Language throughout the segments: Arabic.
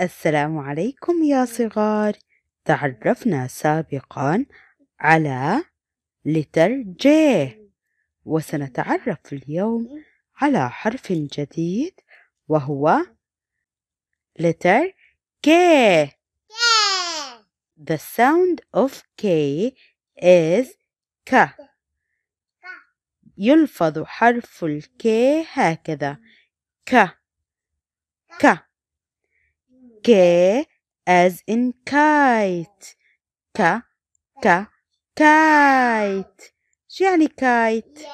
السلام عليكم يا صغار تعرفنا سابقا على لتر جي وسنتعرف اليوم على حرف جديد وهو لتر K. The sound of K is K. يلفظ حرف الكي هكذا ك ك K as in kite K K kite شو يعني kite؟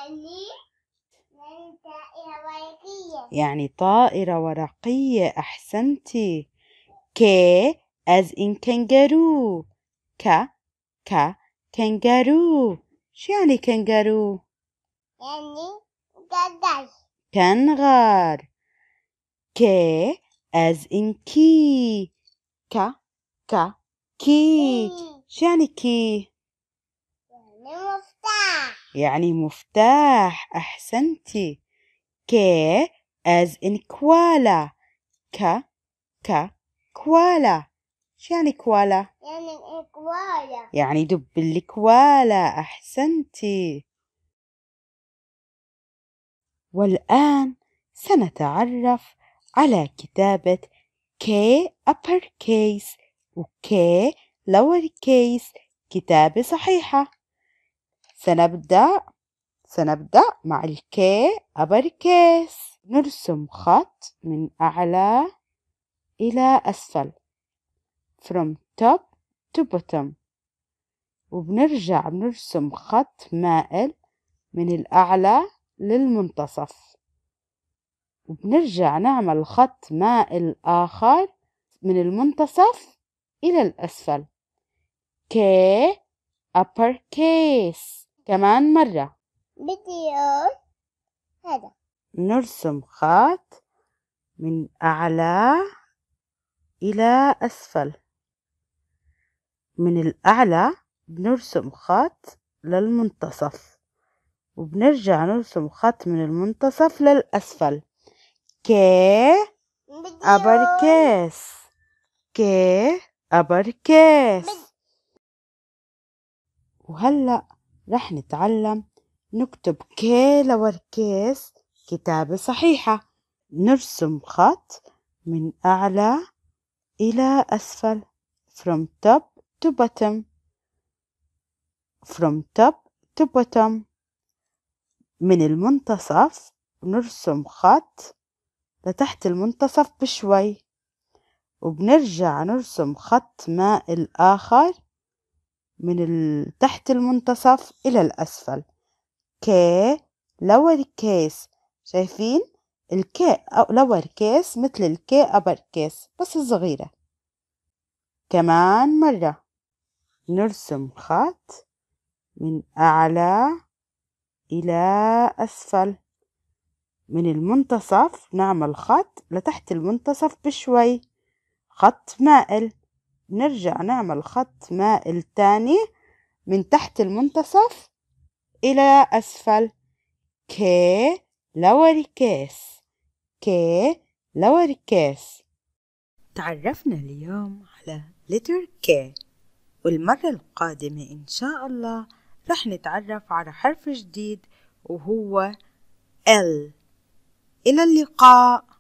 يعني طائرة ورقية أحسنتي K as in kangaroo ك ك kangaroo شو يعني kangaroo؟ يعني قدر كنغر K as in key ك ك كي شو يعني كي يعني مفتاح يعني مفتاح أحسنتي كي as in كوالا ك ك كوالا شو يعني كوالا يعني كوالا يعني دب الكوالا أحسنتي والآن سنتعرف على كتابة K upper case و K lower case كتابة صحيحة سنبدأ سنبدأ مع K upper case نرسم خط من أعلى إلى أسفل from top to bottom وبنرجع بنرسم خط مائل من الأعلى للمنتصف وبنرجع نعمل خط مائل آخر من المنتصف إلى الأسفل K upper case كمان مرة بديو هذا نرسم خط من أعلى إلى أسفل من الأعلى بنرسم خط للمنتصف وبنرجع نرسم خط من المنتصف للأسفل que abarques. Que abarques. وهلأ رح نتعلم نكتب كي لوركيس كتابة صحيحة نرسم خط من أعلى إلى أسفل from top to bottom from top to bottom من المنتصف نرسم خط لتحت المنتصف بشوي وبنرجع نرسم خط مائل آخر من تحت المنتصف إلى الأسفل كي لور كيس شايفين الكي لور كيس مثل الك أبر كيس بس صغيرة كمان مرة نرسم خط من أعلى إلى أسفل من المنتصف نعمل خط لتحت المنتصف بشوي خط مائل نرجع نعمل خط مائل تاني من تحت المنتصف إلى أسفل كي لور كيس كي لور كيس تعرفنا اليوم على letter ك والمرة القادمة إن شاء الله رح نتعرف على حرف جديد وهو L إلى اللقاء